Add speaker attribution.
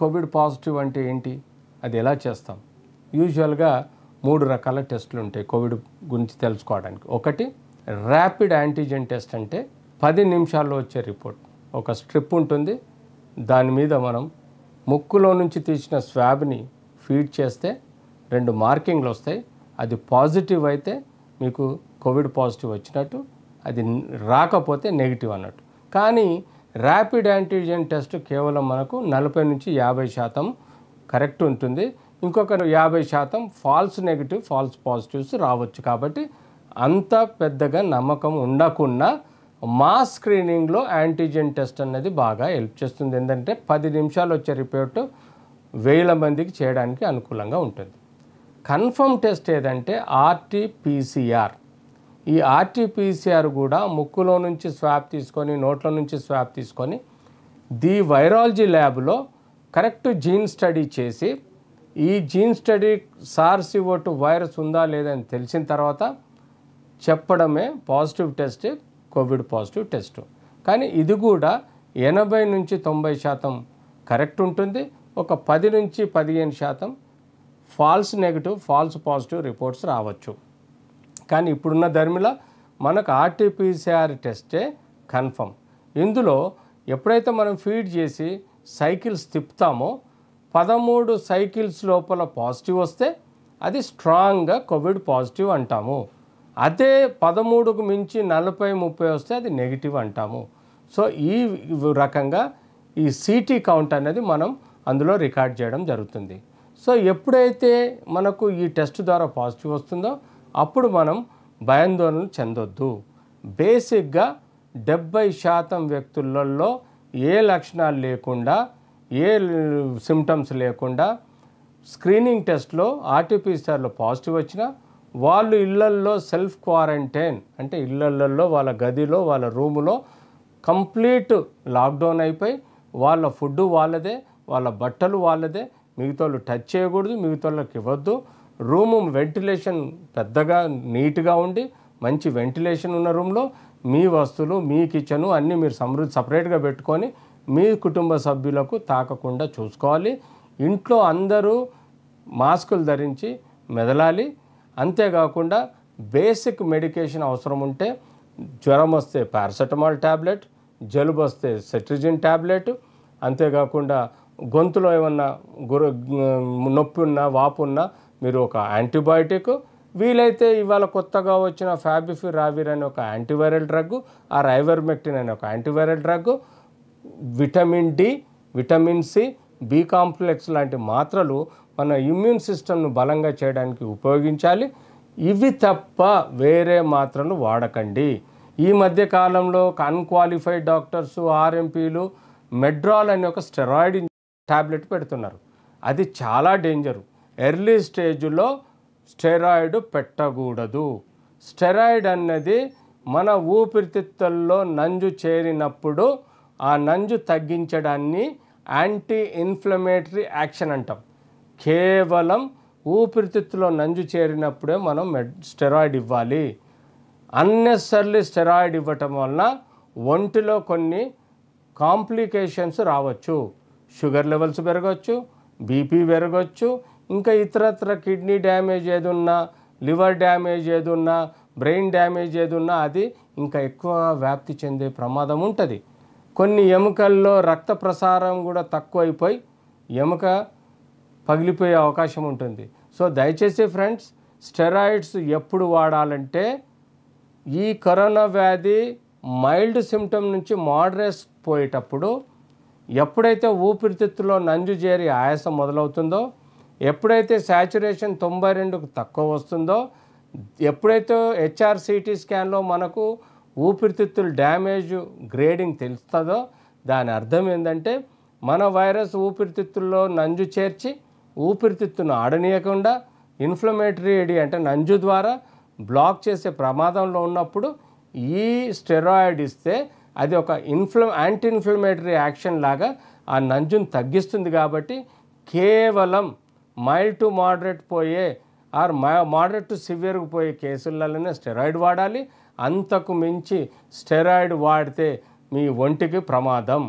Speaker 1: Covid positive అంటే ఏంటి అది ఎలా చేస్తాం యూజువల్గా మూడు రకాల టెస్టులు ఉంటాయి కోవిడ్ గురించి తెలుసుకోవడానికి ఒకటి ర్యాపిడ్ యాంటీజెన్ టెస్ట్ అంటే పది నిమిషాల్లో వచ్చే రిపోర్ట్ ఒక స్ట్రిప్ ఉంటుంది దాని మీద మనం ముక్కులో నుంచి తీసిన స్వాబ్ని ఫీడ్ చేస్తే రెండు మార్కింగ్లు వస్తాయి అది పాజిటివ్ అయితే మీకు కోవిడ్ పాజిటివ్ వచ్చినట్టు అది రాకపోతే నెగిటివ్ అన్నట్టు కానీ ర్యాపిడ్ యాంటీజెన్ టెస్ట్ కేవలం మనకు నలభై నుంచి యాభై శాతం కరెక్ట్ ఉంటుంది ఇంకొక యాభై శాతం ఫాల్స్ నెగిటివ్ ఫాల్స్ పాజిటివ్స్ రావచ్చు కాబట్టి అంత పెద్దగా నమ్మకం ఉండకుండా మా స్క్రీనింగ్లో యాంటీజెన్ టెస్ట్ అనేది బాగా హెల్ప్ చేస్తుంది ఏంటంటే పది నిమిషాలు వచ్చే రిపోర్ట్ వేల మందికి చేయడానికి అనుకూలంగా ఉంటుంది కన్ఫర్మ్ టెస్ట్ ఏదంటే ఆర్టీపీసీఆర్ ఈ ఆర్టీపీసీఆర్ కూడా ముక్కులో నుంచి స్వాబ్ తీసుకొని నోట్లో నుంచి స్వాబ్ తీసుకొని ది వైరాలజీ ల్యాబ్లో కరెక్ట్ జీన్ స్టడీ చేసి ఈ gene study SARS CoV two virus ఉందా లేదని తెలిసిన తర్వాత చెప్పడమే positive test COVID positive test కానీ ఇది కూడా ఎనభై నుంచి తొంభై శాతం కరెక్ట్ ఉంటుంది ఒక పది నుంచి పదిహేను శాతం false negative false positive reports రావచ్చు కానీ ఇప్పుడున్న ధర్మిల మనకు ఆర్టీపీసీఆర్ టెస్టే కన్ఫర్మ్ ఇందులో ఎప్పుడైతే మనం ఫీడ్ చేసి సైకిల్స్ తిప్పుతామో పదమూడు సైకిల్స్ లోపల పాజిటివ్ వస్తే అది స్ట్రాంగ్గా కోవిడ్ పాజిటివ్ అంటాము అదే పదమూడుకు మించి నలభై ముప్పై వస్తే అది నెగిటివ్ అంటాము సో ఈ రకంగా ఈ సిటీ కౌంట్ అనేది మనం అందులో రికార్డ్ చేయడం జరుగుతుంది సో ఎప్పుడైతే మనకు ఈ టెస్ట్ ద్వారా పాజిటివ్ వస్తుందో అప్పుడు మనం భయాందోళన చెందొద్దు బేసిక్గా డెబ్బై శాతం వ్యక్తులలో ఏ లక్షణాలు లేకుండా ఏ సిమ్టమ్స్ లేకుండా స్క్రీనింగ్ టెస్ట్లో ఆర్టీపీసీఆర్లో పాజిటివ్ వచ్చినా వాళ్ళు ఇళ్లల్లో సెల్ఫ్ క్వారంటైన్ అంటే ఇళ్లల్లో వాళ్ళ గదిలో వాళ్ళ రూములో కంప్లీట్ లాక్డౌన్ అయిపోయి వాళ్ళ ఫుడ్ వాళ్ళదే వాళ్ళ బట్టలు వాళ్ళదే మిగతా టచ్ చేయకూడదు మిగతా ఇవ్వద్దు రూము వెంటిలేషన్ పెద్దగా నీట్గా ఉండి మంచి వెంటిలేషన్ ఉన్న రూమ్లో మీ వస్తువులు మీ కిచెను అన్నీ మీరు సమృద్ధి సపరేట్గా పెట్టుకొని మీ కుటుంబ సభ్యులకు తాకకుండా చూసుకోవాలి ఇంట్లో అందరూ మాస్కులు ధరించి మెదలాలి అంతేకాకుండా బేసిక్ మెడికేషన్ అవసరం ఉంటే జ్వరం వస్తే పారాసెటమాల్ ట్యాబ్లెట్ జలుబు వస్తే సెట్రిజిన్ ట్యాబ్లెట్ అంతేకాకుండా గొంతులో ఏమన్నా గుర నొప్పి ఉన్నా వాపు ఉన్నా మీరు ఒక యాంటీబయాటిక్ వీలైతే ఇవాళ కొత్తగా వచ్చిన ఫ్యాబిఫి రావిర్ అనే ఒక యాంటీవైరల్ డ్రగ్ ఆ మెక్టిన్ అనే ఒక antiviral drug vitamin D vitamin C B complex లాంటి మాత్రలు మన ఇమ్యూన్ సిస్టమ్ను బలంగా చేయడానికి ఉపయోగించాలి ఇవి తప్ప వేరే మాత్రలు వాడకండి ఈ మధ్య కాలంలో అన్క్వాలిఫైడ్ డాక్టర్స్ ఆర్ఎంపీలు మెడ్రాల్ అనే ఒక స్టెరాయిడ్ ట్యాబ్లెట్ పెడుతున్నారు అది చాలా డేంజరు ఎర్లీ స్టేజ్లో స్టెరాయిడ్ పెట్టకూడదు స్టెరాయిడ్ అన్నది మన ఊపిరితిత్తుల్లో నంజు చేరినప్పుడు ఆ నంజు తగ్గించడాన్ని యాంటీ ఇన్ఫ్లమేటరీ యాక్షన్ అంటాం కేవలం ఊపిరితిత్తులో నంజు చేరినప్పుడే మనం మెడ్ స్టెరాయిడ్ ఇవ్వాలి అన్నెసర్లీ స్టెరాయిడ్ ఇవ్వటం వలన ఒంటిలో కొన్ని కాంప్లికేషన్స్ రావచ్చు షుగర్ లెవెల్స్ పెరగవచ్చు బీపీ పెరగవచ్చు ఇంకా ఇతరత్ర కిడ్నీ డ్యామేజ్ ఏది ఉన్నా లివర్ డ్యామేజ్ ఏది ఉన్నా బ్రెయిన్ డ్యామేజ్ ఏది ఉన్నా అది ఇంకా ఎక్కువ వ్యాప్తి చెందే ప్రమాదం ఉంటుంది కొన్ని ఎముకల్లో రక్త ప్రసారం కూడా తక్కువైపోయి ఎముక పగిలిపోయే అవకాశం ఉంటుంది సో దయచేసి ఫ్రెండ్స్ స్టెరాయిడ్స్ ఎప్పుడు వాడాలంటే ఈ కరోనా వ్యాధి మైల్డ్ సిమ్టమ్ నుంచి మోడరేస్ పోయేటప్పుడు ఎప్పుడైతే ఊపిరితిత్తులో నంజు చేరి ఆయాసం మొదలవుతుందో ఎప్పుడైతే శాచురేషన్ తొంభై రెండుకు తక్కువ వస్తుందో ఎప్పుడైతే హెచ్ఆర్సిటీ స్కాన్లో మనకు ఊపిరితిత్తులు డ్యామేజ్ గ్రేడింగ్ తెలుస్తుందో దాని అర్థం ఏంటంటే మన వైరస్ ఊపిరితిత్తుల్లో నంజు చేర్చి ఊపిరితిత్తును ఆడనీయకుండా ఇన్ఫ్లమేటరీ ఏడి అంటే నంజు ద్వారా బ్లాక్ చేసే ప్రమాదంలో ఉన్నప్పుడు ఈ స్టెరాయిడ్ ఇస్తే అది ఒక ఇన్ఫ్ల యాంటీ ఇన్ఫ్లమేటరీ యాక్షన్ లాగా ఆ నంజును తగ్గిస్తుంది కాబట్టి కేవలం మైల్డ్ టు మోడరేట్ పోయే ఆర్ మోడరేట్ టు సివియర్కి పోయే కేసులలోనే స్టెరాయిడ్ వాడాలి అంతకు మించి స్టెరాయిడ్ వాడితే మీ ఒంటికి ప్రమాదం